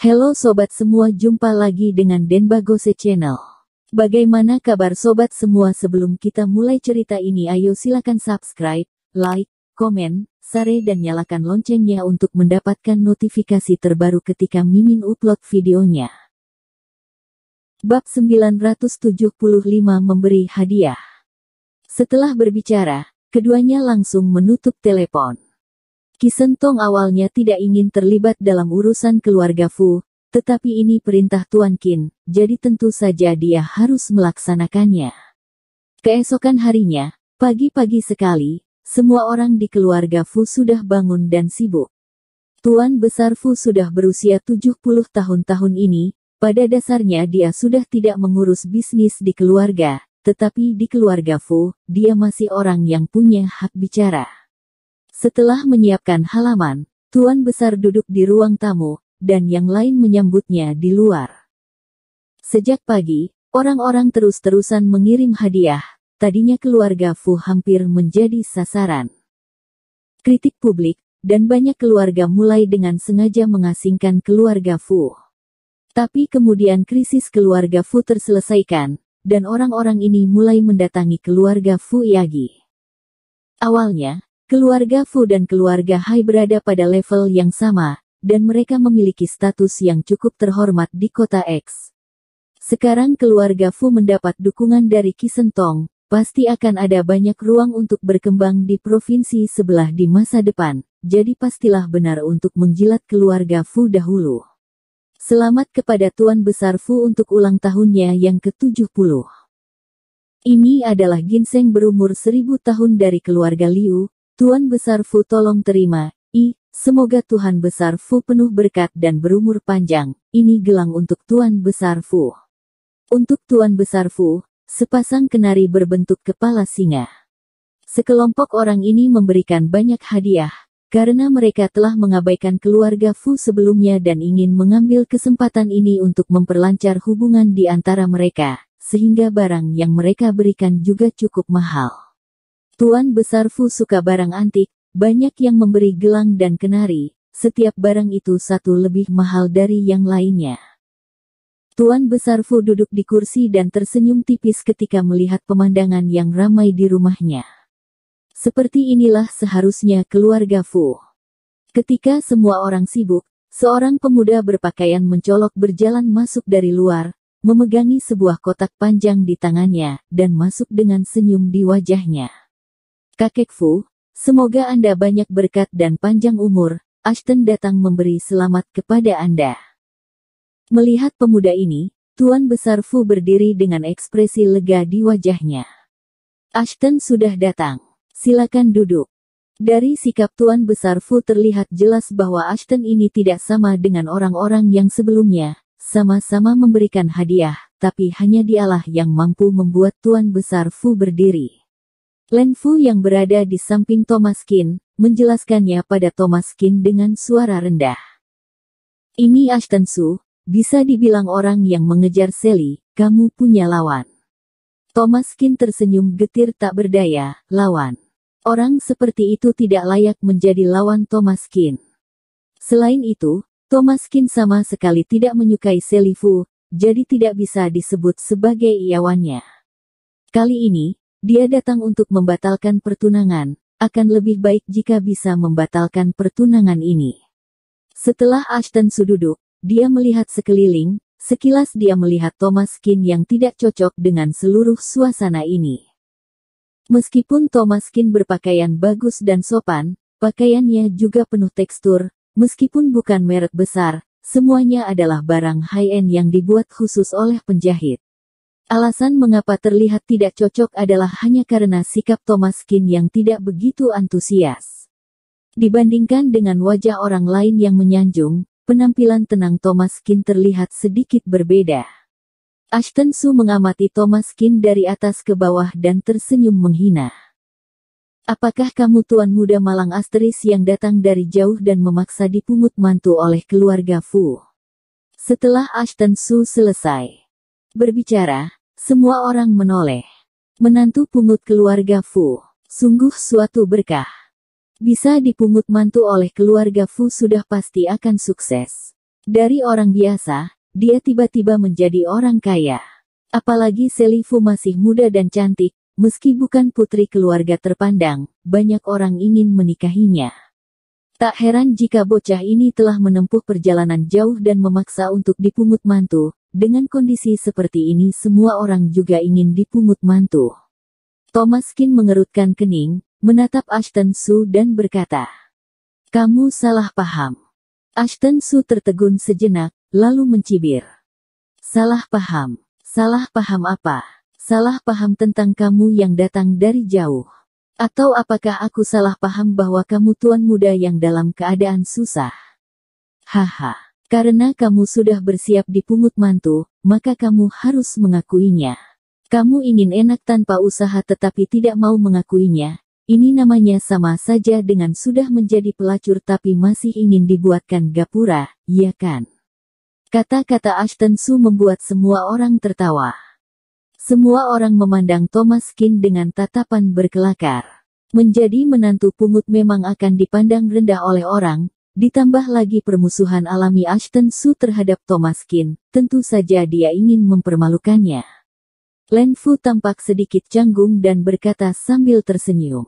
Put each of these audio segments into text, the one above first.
Halo sobat semua, jumpa lagi dengan Denbagose Channel. Bagaimana kabar sobat semua sebelum kita mulai cerita ini ayo silakan subscribe, like, komen, share dan nyalakan loncengnya untuk mendapatkan notifikasi terbaru ketika Mimin upload videonya. Bab 975 memberi hadiah. Setelah berbicara, keduanya langsung menutup telepon. Kisentong awalnya tidak ingin terlibat dalam urusan keluarga Fu, tetapi ini perintah Tuan Kin, jadi tentu saja dia harus melaksanakannya. Keesokan harinya, pagi-pagi sekali, semua orang di keluarga Fu sudah bangun dan sibuk. Tuan Besar Fu sudah berusia 70 tahun tahun ini, pada dasarnya dia sudah tidak mengurus bisnis di keluarga, tetapi di keluarga Fu, dia masih orang yang punya hak bicara. Setelah menyiapkan halaman, Tuan Besar duduk di ruang tamu, dan yang lain menyambutnya di luar. Sejak pagi, orang-orang terus-terusan mengirim hadiah, tadinya keluarga Fu hampir menjadi sasaran. Kritik publik, dan banyak keluarga mulai dengan sengaja mengasingkan keluarga Fu. Tapi kemudian krisis keluarga Fu terselesaikan, dan orang-orang ini mulai mendatangi keluarga Fu Yagi. Awalnya, Keluarga Fu dan keluarga Hai berada pada level yang sama, dan mereka memiliki status yang cukup terhormat di kota X. Sekarang keluarga Fu mendapat dukungan dari Kisentong, pasti akan ada banyak ruang untuk berkembang di provinsi sebelah di masa depan, jadi pastilah benar untuk menjilat keluarga Fu dahulu. Selamat kepada Tuan Besar Fu untuk ulang tahunnya yang ke-70. Ini adalah ginseng berumur seribu tahun dari keluarga Liu, Tuan Besar Fu tolong terima, i, semoga Tuhan Besar Fu penuh berkat dan berumur panjang, ini gelang untuk Tuan Besar Fu. Untuk Tuan Besar Fu, sepasang kenari berbentuk kepala singa. Sekelompok orang ini memberikan banyak hadiah, karena mereka telah mengabaikan keluarga Fu sebelumnya dan ingin mengambil kesempatan ini untuk memperlancar hubungan di antara mereka, sehingga barang yang mereka berikan juga cukup mahal. Tuan Besar Fu suka barang antik, banyak yang memberi gelang dan kenari, setiap barang itu satu lebih mahal dari yang lainnya. Tuan Besar Fu duduk di kursi dan tersenyum tipis ketika melihat pemandangan yang ramai di rumahnya. Seperti inilah seharusnya keluarga Fu. Ketika semua orang sibuk, seorang pemuda berpakaian mencolok berjalan masuk dari luar, memegangi sebuah kotak panjang di tangannya, dan masuk dengan senyum di wajahnya. Kakek Fu, semoga Anda banyak berkat dan panjang umur, Ashton datang memberi selamat kepada Anda. Melihat pemuda ini, Tuan Besar Fu berdiri dengan ekspresi lega di wajahnya. Ashton sudah datang, silakan duduk. Dari sikap Tuan Besar Fu terlihat jelas bahwa Ashton ini tidak sama dengan orang-orang yang sebelumnya, sama-sama memberikan hadiah, tapi hanya dialah yang mampu membuat Tuan Besar Fu berdiri. Leng Fu yang berada di samping Thomas Kin, menjelaskannya pada Thomas Kin dengan suara rendah. Ini Ashton Su, bisa dibilang orang yang mengejar Sally, kamu punya lawan. Thomas Kin tersenyum getir tak berdaya, lawan. Orang seperti itu tidak layak menjadi lawan Thomas Kin. Selain itu, Thomas Kin sama sekali tidak menyukai Sally Fu, jadi tidak bisa disebut sebagai iawannya. Kali ini, dia datang untuk membatalkan pertunangan, akan lebih baik jika bisa membatalkan pertunangan ini. Setelah Ashton sududuk, dia melihat sekeliling, sekilas dia melihat Thomas Kin yang tidak cocok dengan seluruh suasana ini. Meskipun Thomas Kin berpakaian bagus dan sopan, pakaiannya juga penuh tekstur, meskipun bukan merek besar, semuanya adalah barang high-end yang dibuat khusus oleh penjahit. Alasan mengapa terlihat tidak cocok adalah hanya karena sikap Thomas Kin yang tidak begitu antusias. Dibandingkan dengan wajah orang lain yang menyanjung, penampilan tenang Thomas Kin terlihat sedikit berbeda. Ashton Su mengamati Thomas Kin dari atas ke bawah dan tersenyum menghina. Apakah kamu tuan muda malang asteris yang datang dari jauh dan memaksa dipungut mantu oleh keluarga Fu? Setelah Ashton Su selesai berbicara, semua orang menoleh. Menantu pungut keluarga Fu. Sungguh suatu berkah. Bisa dipungut mantu oleh keluarga Fu sudah pasti akan sukses. Dari orang biasa, dia tiba-tiba menjadi orang kaya. Apalagi selifu Fu masih muda dan cantik, meski bukan putri keluarga terpandang, banyak orang ingin menikahinya. Tak heran jika bocah ini telah menempuh perjalanan jauh dan memaksa untuk dipungut mantu, dengan kondisi seperti ini semua orang juga ingin dipungut mantu. Thomas Kin mengerutkan kening, menatap Ashton Su dan berkata, Kamu salah paham. Ashton Su tertegun sejenak, lalu mencibir. Salah paham. Salah paham apa? Salah paham tentang kamu yang datang dari jauh. Atau apakah aku salah paham bahwa kamu tuan muda yang dalam keadaan susah? Haha. Karena kamu sudah bersiap di pungut mantu, maka kamu harus mengakuinya. Kamu ingin enak tanpa usaha tetapi tidak mau mengakuinya. Ini namanya sama saja dengan sudah menjadi pelacur tapi masih ingin dibuatkan gapura, ya kan? Kata-kata Ashton Su membuat semua orang tertawa. Semua orang memandang Thomas Kin dengan tatapan berkelakar. Menjadi menantu pungut memang akan dipandang rendah oleh orang, Ditambah lagi permusuhan alami Ashton Su terhadap Thomas Kin, tentu saja dia ingin mempermalukannya. Len Fu tampak sedikit canggung dan berkata sambil tersenyum.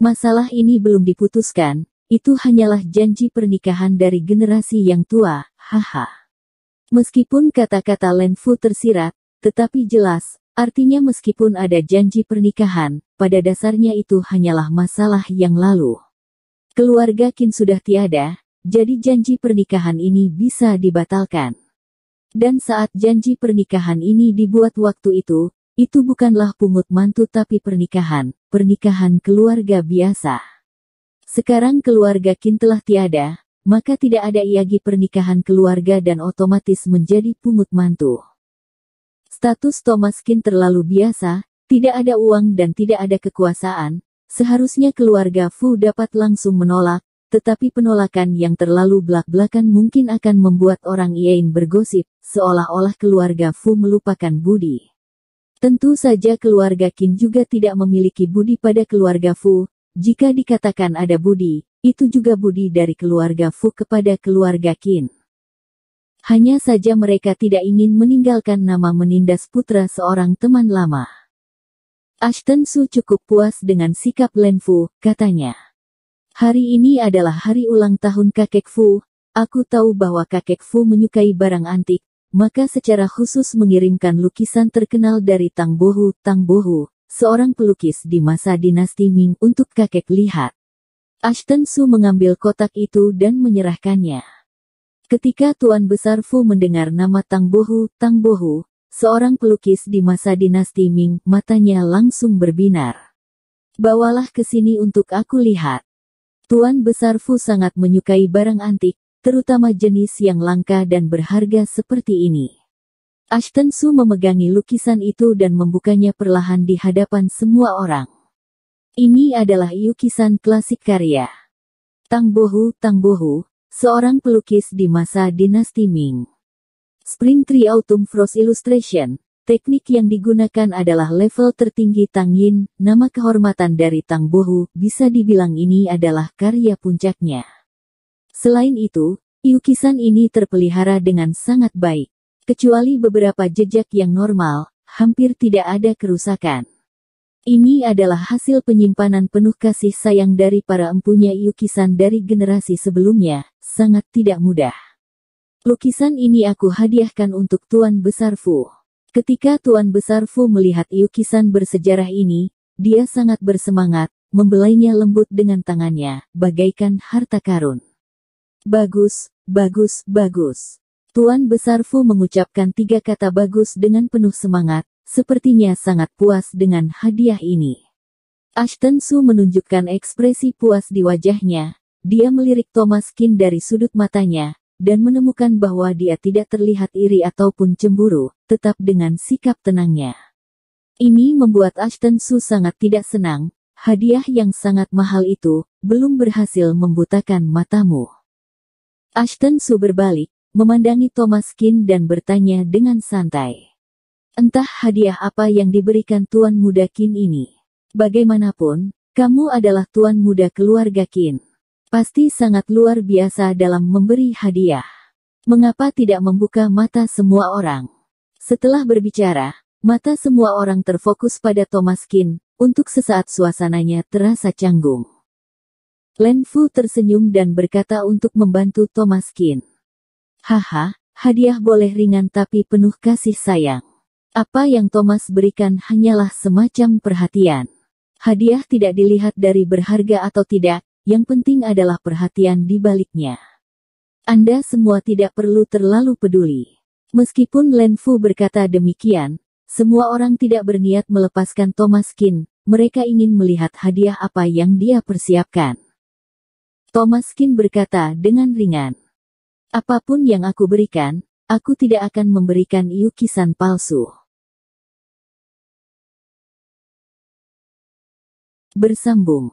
Masalah ini belum diputuskan, itu hanyalah janji pernikahan dari generasi yang tua, haha. Meskipun kata-kata Len Fu tersirat, tetapi jelas, artinya meskipun ada janji pernikahan, pada dasarnya itu hanyalah masalah yang lalu. Keluarga Kin sudah tiada, jadi janji pernikahan ini bisa dibatalkan. Dan saat janji pernikahan ini dibuat waktu itu, itu bukanlah pungut mantu tapi pernikahan, pernikahan keluarga biasa. Sekarang keluarga Kin telah tiada, maka tidak ada iagi pernikahan keluarga dan otomatis menjadi pungut mantu. Status Thomas Kin terlalu biasa, tidak ada uang dan tidak ada kekuasaan, Seharusnya keluarga Fu dapat langsung menolak, tetapi penolakan yang terlalu belak-belakan mungkin akan membuat orang Yein bergosip, seolah-olah keluarga Fu melupakan Budi. Tentu saja keluarga Qin juga tidak memiliki Budi pada keluarga Fu, jika dikatakan ada Budi, itu juga Budi dari keluarga Fu kepada keluarga Qin. Hanya saja mereka tidak ingin meninggalkan nama menindas putra seorang teman lama. Ashton Su cukup puas dengan sikap Len Fu, katanya. Hari ini adalah hari ulang tahun kakek Fu, aku tahu bahwa kakek Fu menyukai barang antik, maka secara khusus mengirimkan lukisan terkenal dari Tang Bohu, Tang Bohu, seorang pelukis di masa dinasti Ming untuk kakek lihat. Ashton Su mengambil kotak itu dan menyerahkannya. Ketika Tuan Besar Fu mendengar nama Tang Bohu, Tang Bohu, seorang pelukis di masa dinasti Ming, matanya langsung berbinar. Bawalah ke sini untuk aku lihat. Tuan Besar Fu sangat menyukai barang antik, terutama jenis yang langka dan berharga seperti ini. Ashton Su memegangi lukisan itu dan membukanya perlahan di hadapan semua orang. Ini adalah lukisan klasik karya Tang Bohu Tang Bohu, seorang pelukis di masa dinasti Ming. Spring Tree Autumn Frost Illustration, teknik yang digunakan adalah level tertinggi Tang Yin, nama kehormatan dari Tang Bohu, bisa dibilang ini adalah karya puncaknya. Selain itu, lukisan ini terpelihara dengan sangat baik. Kecuali beberapa jejak yang normal, hampir tidak ada kerusakan. Ini adalah hasil penyimpanan penuh kasih sayang dari para empunya lukisan dari generasi sebelumnya, sangat tidak mudah. Lukisan ini aku hadiahkan untuk Tuan Besar Fu. Ketika Tuan Besar Fu melihat lukisan bersejarah ini, dia sangat bersemangat, membelainya lembut dengan tangannya, bagaikan harta karun. Bagus, bagus, bagus. Tuan Besar Fu mengucapkan tiga kata bagus dengan penuh semangat, sepertinya sangat puas dengan hadiah ini. Ashton Su menunjukkan ekspresi puas di wajahnya. Dia melirik Thomas Kin dari sudut matanya, dan menemukan bahwa dia tidak terlihat iri ataupun cemburu, tetap dengan sikap tenangnya. Ini membuat Ashton Su sangat tidak senang, hadiah yang sangat mahal itu, belum berhasil membutakan matamu. Ashton Su berbalik, memandangi Thomas Kin dan bertanya dengan santai. Entah hadiah apa yang diberikan Tuan Muda Kin ini. Bagaimanapun, kamu adalah Tuan Muda keluarga Kin. Pasti sangat luar biasa dalam memberi hadiah. Mengapa tidak membuka mata semua orang? Setelah berbicara, mata semua orang terfokus pada Thomas Kin, untuk sesaat suasananya terasa canggung. Len Fu tersenyum dan berkata untuk membantu Thomas Kin. Haha, hadiah boleh ringan tapi penuh kasih sayang. Apa yang Thomas berikan hanyalah semacam perhatian. Hadiah tidak dilihat dari berharga atau tidak, yang penting adalah perhatian di baliknya. Anda semua tidak perlu terlalu peduli. Meskipun Len Fu berkata demikian, semua orang tidak berniat melepaskan Thomas Kin, mereka ingin melihat hadiah apa yang dia persiapkan. Thomas Kin berkata dengan ringan, Apapun yang aku berikan, aku tidak akan memberikan yukisan palsu. Bersambung